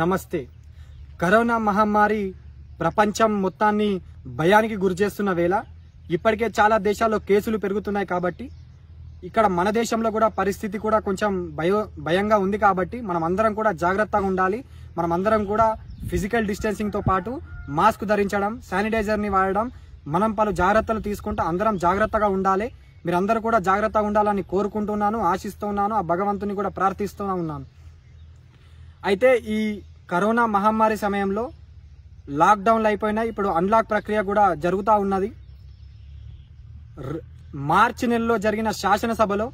నమస్తే కరోనా మహమ్మారి ప్రపంచం మొత్తాన్ని భయానికి గురిచేస్తున్న వేళ ఇప్పటికే చాలా దేశాల్లో కేసులు పెరుగుతున్నాయి కాబట్టి ఇక్కడ మన దేశంలో కూడా పరిస్థితి కూడా కొంచెం భయో భయంగా ఉంది కాబట్టి మనం అందరం కూడా జాగ్రత్తగా ఉండాలి మనం అందరం కూడా ఫిజికల్ డిస్టెన్సింగ్తో పాటు మాస్క్ ధరించడం శానిటైజర్ని వాడడం మనం పలు జాగ్రత్తలు తీసుకుంటూ అందరం జాగ్రత్తగా ఉండాలి మీరందరూ కూడా జాగ్రత్తగా ఉండాలని కోరుకుంటున్నాను ఆశిస్తున్నాను ఆ భగవంతుని కూడా ప్రార్థిస్తూనే ఉన్నాను అయితే ఈ కరోనా మహమ్మారి సమయంలో లాక్డౌన్లు అయిపోయినాయి ఇప్పుడు అన్లాక్ ప్రక్రియ కూడా జరుగుతూ ఉన్నది మార్చి నెలలో జరిగిన శాసనసభలో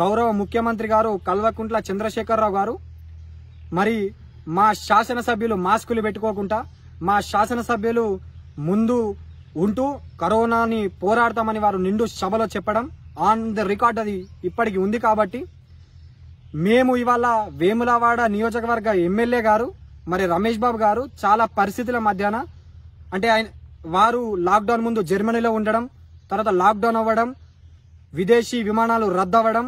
గౌరవ ముఖ్యమంత్రి గారు కల్వకుంట్ల చంద్రశేఖరరావు గారు మరి మా శాసనసభ్యులు మాస్కులు పెట్టుకోకుండా మా శాసనసభ్యులు ముందు ఉంటూ కరోనాని పోరాడతామని వారు నిండు సభలో చెప్పడం ఆన్ ద రికార్డ్ అది ఇప్పటికి ఉంది కాబట్టి మేము ఇవాళ వేములవాడ నియోజకవర్గ ఎమ్మెల్యే గారు మరి రమేష్ బాబు గారు చాలా పరిస్థితుల మధ్యాహ్న అంటే ఆయన వారు లాక్డౌన్ ముందు జర్మనీలో ఉండడం తర్వాత లాక్డౌన్ అవ్వడం విదేశీ విమానాలు రద్దవ్వడం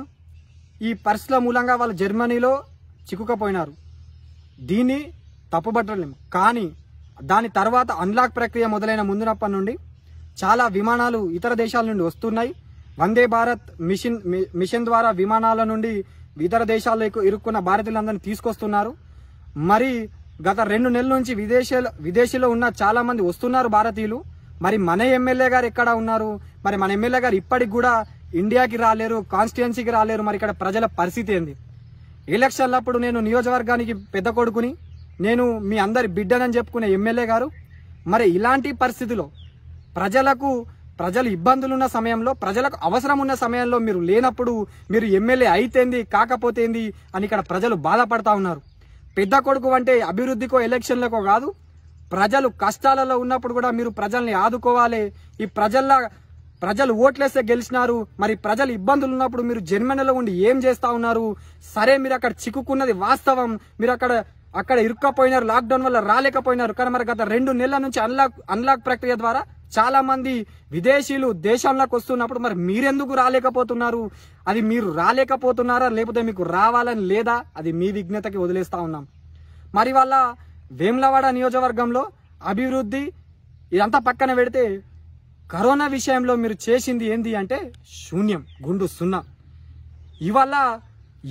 ఈ పరిస్థితుల మూలంగా వాళ్ళు జర్మనీలో చిక్కుకపోయినారు దీన్ని తప్పుబట్టలేము కానీ దాని తర్వాత అన్లాక్ ప్రక్రియ మొదలైన ముందునప్పటి నుండి చాలా విమానాలు ఇతర దేశాల నుండి వస్తున్నాయి వందే భారత్ మిషన్ మిషన్ ద్వారా విమానాల నుండి ఇతర దేశాల్లో ఇరుక్కున్న భారతీయులందరినీ తీసుకొస్తున్నారు మరి గత రెండు నెలల నుంచి విదేశాల విదేశీలో ఉన్న చాలా మంది వస్తున్నారు భారతీయులు మరి మన ఎమ్మెల్యే గారు ఎక్కడ ఉన్నారు మరి మన ఎమ్మెల్యే గారు ఇప్పటికి కూడా ఇండియాకి రాలేరు కాన్స్టిట్యున్సీకి రాలేరు మరి ఇక్కడ ప్రజల పరిస్థితి ఏంది ఎలక్షన్లప్పుడు నేను నియోజకవర్గానికి పెద్ద కొడుకుని నేను మీ అందరి బిడ్డనని చెప్పుకునే ఎమ్మెల్యే గారు మరి ఇలాంటి పరిస్థితిలో ప్రజలకు ప్రజలు ఇబ్బందులున్న సమయంలో ప్రజలకు అవసరం ఉన్న సమయంలో మీరు లేనప్పుడు మీరు ఎమ్మెల్యే అయితేంది కాకపోతేంది అని ఇక్కడ ప్రజలు బాధపడతా ఉన్నారు పెద్ద కొడుకు అంటే అభివృద్ధికో ఎలక్షన్లకో కాదు ప్రజలు కష్టాలలో ఉన్నప్పుడు కూడా మీరు ప్రజల్ని ఆదుకోవాలి ఈ ప్రజల ప్రజలు ఓట్లేస్తే గెలిచినారు మరి ప్రజలు ఇబ్బందులు ఉన్నప్పుడు మీరు జన్మనలో ఉండి ఏం చేస్తా ఉన్నారు సరే మీరు అక్కడ చిక్కుకున్నది వాస్తవం మీరు అక్కడ అక్కడ ఇరుక్కపోయినారు లాక్డౌన్ వల్ల రాలేకపోయినారు కానీ మరి గత రెండు నెలల నుంచి అన్లాక్ అన్లాక్ ప్రక్రియ ద్వారా చాలా మంది విదేశీయులు దేశంలోకి వస్తున్నప్పుడు మరి మీరెందుకు రాలేకపోతున్నారు అది మీరు రాలేకపోతున్నారా లేకపోతే మీకు రావాలని లేదా అది మీ విజ్ఞతకి వదిలేస్తా ఉన్నాం మరి వాళ్ళ వేములవాడ నియోజకవర్గంలో అభివృద్ధి ఇదంతా పక్కన పెడితే కరోనా విషయంలో మీరు చేసింది ఏంది అంటే శూన్యం గుండు సున్నా ఇవాళ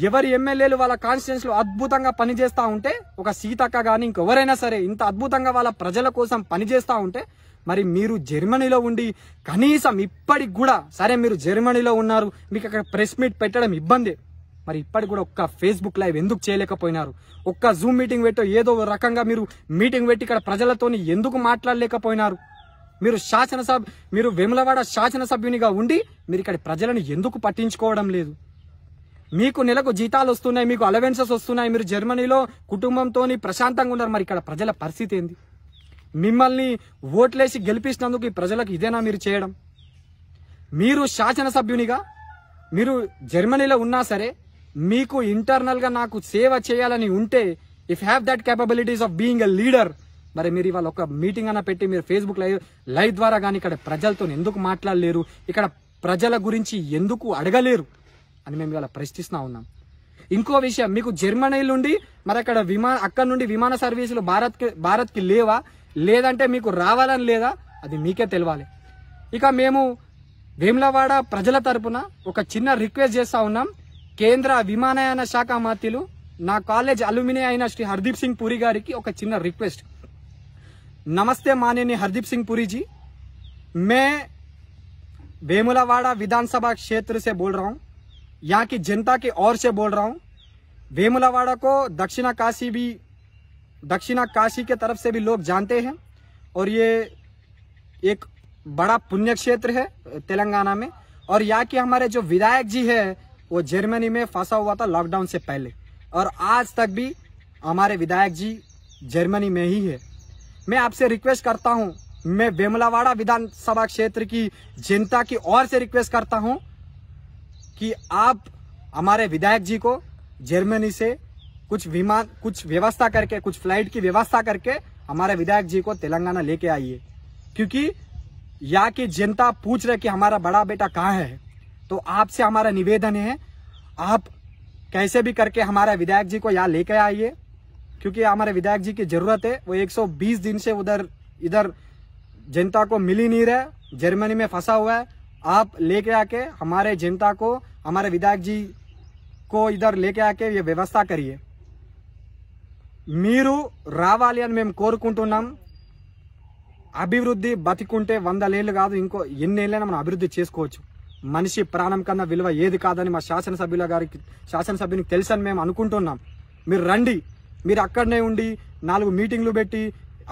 ఎవరి ఎమ్మెల్యేలు వాళ్ళ కాన్స్టిట్యూన్స్లో అద్భుతంగా పనిచేస్తూ ఉంటే ఒక సీతక్క కానీ ఇంకెవరైనా సరే ఇంత అద్భుతంగా వాళ్ళ ప్రజల కోసం పనిచేస్తూ ఉంటే మరి మీరు జర్మనీలో ఉండి కనీసం ఇప్పటికి కూడా సరే మీరు జర్మనీలో ఉన్నారు మీకు అక్కడ ప్రెస్ మీట్ పెట్టడం ఇబ్బంది మరి ఇప్పటికి కూడా ఒక్క ఫేస్బుక్ లైవ్ ఎందుకు చేయలేకపోయినారు ఒక్క జూమ్ మీటింగ్ పెట్టో ఏదో రకంగా మీరు మీటింగ్ పెట్టి ఇక్కడ ప్రజలతోని ఎందుకు మాట్లాడలేకపోయినారు మీరు శాసనసభ మీరు వెములవాడ శాసనసభ్యునిగా ఉండి మీరు ఇక్కడ ప్రజలను ఎందుకు పట్టించుకోవడం లేదు మీకు నెలకు జీతాలు వస్తున్నాయి మీకు అలవెన్సెస్ వస్తున్నాయి మీరు జర్మనీలో కుటుంబంతో ప్రశాంతంగా ఉన్నారు మరి ఇక్కడ ప్రజల పరిస్థితి ఏంది మిమ్మల్ని ఓట్లేసి గెలిపిస్తున్నందుకు ఈ ప్రజలకు ఇదేనా మీరు చేయడం మీరు శాసనసభ్యునిగా మీరు జర్మనీలో ఉన్నా సరే మీకు ఇంటర్నల్గా నాకు సేవ చేయాలని ఉంటే if have that capabilities of being a leader మరి మీరు ఇవాళ ఒక మీటింగ్ అన్న పెట్టి మీరు ఫేస్బుక్ లైవ్ లైవ్ ద్వారా కానీ ఇక్కడ ప్రజలతో ఎందుకు మాట్లాడలేరు ఇక్కడ ప్రజల గురించి ఎందుకు అడగలేరు అని మేము ఇవాళ ప్రశ్నిస్తూ ఉన్నాం ఇంకో విషయం మీకు జర్మనీ నుండి మరి అక్కడ విమా అక్కడ నుండి విమాన సర్వీసులు భారత్ భారత్కి లేవా లేదంటే మీకు రావాలని లేదా అది మీకే తెలియాలి ఇక మేము వేములవాడ ప్రజల తరపున ఒక చిన్న రిక్వెస్ట్ చేస్తా ఉన్నాం కేంద్ర విమానయాన శాఖ మాత్యులు నా కాలేజ్ అలుమినే అయిన శ్రీ హర్దీప్ సింగ్ పూరి గారికి ఒక చిన్న రిక్వెస్ట్ నమస్తే మానేని హర్దీప్ సింగ్ పూరిజీ మే వేములవాడ విధానసభ క్షేత్ర సే బోల్ రా యాకి జనతాకి यहाँ की जनता की ओर से बोल दक्षिणा काशी के तरफ से भी लोग जानते हैं और ये एक बड़ा पुण्य क्षेत्र है तेलंगाना में और यहाँ के हमारे जो विधायक जी है वो जर्मनी में फंसा हुआ था लॉकडाउन से पहले और आज तक भी हमारे विधायक जी जर्मनी में ही है मैं आपसे रिक्वेस्ट करता हूँ मैं वेमलावाड़ा विधानसभा क्षेत्र की जनता की ओर से रिक्वेस्ट करता हूँ कि आप हमारे विधायक जी को जर्मनी से कुछ विमान कुछ व्यवस्था करके कुछ फ्लाइट की व्यवस्था करके हमारे विधायक जी को तेलंगाना लेके आइए क्योंकि यहाँ की जनता पूछ रहे कि हमारा बड़ा बेटा कहाँ है तो आपसे हमारा निवेदन है आप कैसे भी करके हमारे विधायक जी को यहाँ लेके आइए क्योंकि हमारे विधायक जी की जरूरत है वो 120 दिन से उधर इधर जनता को मिल ही नहीं रहे जर्मनी में फंसा हुआ है आप लेके आके हमारे जनता को हमारे विधायक जी को इधर लेके आके ये व्यवस्था करिए మీరు రావాలి అని మేము కోరుకుంటున్నాం అభివృద్ధి బతికుంటే వందలేళ్ళు కాదు ఇంకో ఎన్నేళ్ళైనా మనం అభివృద్ధి చేసుకోవచ్చు మనిషి ప్రాణం కన్నా విలువ ఏది కాదని మా శాసనసభ్యుల గారికి శాసనసభ్యునికి తెలుసని మేము అనుకుంటున్నాం మీరు రండి మీరు అక్కడనే ఉండి నాలుగు మీటింగ్లు పెట్టి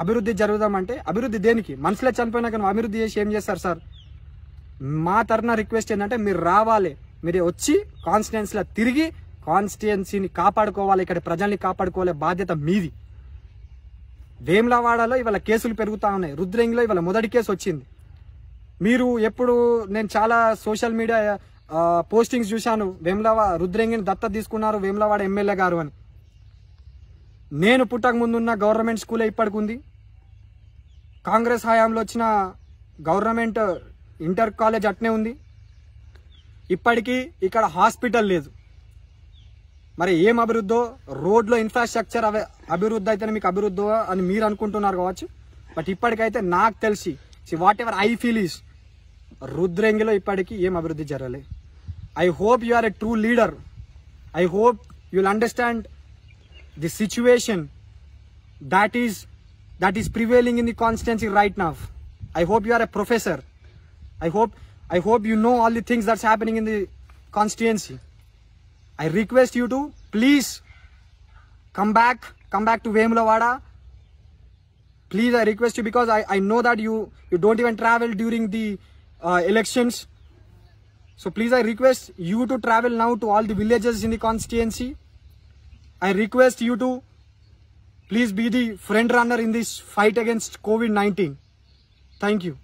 అభివృద్ధి జరుగుదామంటే అభివృద్ధి దేనికి మనుషులే చనిపోయినా కానీ అభివృద్ధి చేసి ఏం చేస్తారు సార్ మా తరఫున రిక్వెస్ట్ ఏంటంటే మీరు రావాలి మీరు వచ్చి కాన్స్టిట్యున్సీలో తిరిగి కాన్స్టిట్యున్సీని కాపాడుకోవాలి ఇక్కడ ప్రజల్ని కాపాడుకోవాలి బాధ్యత మీది వేమ్లవాడలో ఇవాళ కేసులు పెరుగుతూ ఉన్నాయి రుద్రంగిలో ఇవాళ మొదటి కేసు వచ్చింది మీరు ఎప్పుడు నేను చాలా సోషల్ మీడియా పోస్టింగ్స్ చూశాను వేమ్లవా రుద్రంగిని దత్త తీసుకున్నారు వేమ్లవాడ ఎమ్మెల్యే గారు అని నేను పుట్టక ముందున్న గవర్నమెంట్ స్కూలే ఇప్పటికుంది కాంగ్రెస్ హయాంలో వచ్చిన గవర్నమెంట్ ఇంటర్ కాలేజ్ అట్నే ఉంది ఇప్పటికీ ఇక్కడ హాస్పిటల్ లేదు మరి ఏం అభివృద్ధో రోడ్లో ఇన్ఫ్రాస్ట్రక్చర్ అభివృద్ధి అయితే మీకు అభివృద్ధి అని మీరు అనుకుంటున్నారు కావచ్చు బట్ ఇప్పటికైతే నాకు తెలిసి whatever I feel is రుద్రంగిలో ఇప్పటికి ఏం అభివృద్ధి జరగలే I hope you are a true leader I hope you'll understand the situation that is that is prevailing in the constituency right now I hope you are a professor I hope I hope you know all the things that's happening in the constituency I request you to please come back come back to Vemulawada please I request you because I I know that you you don't even travel during the elections so please I request you to travel now to all the villages in the constituency I request you to please be the front runner in this fight against COVID nineteen thank you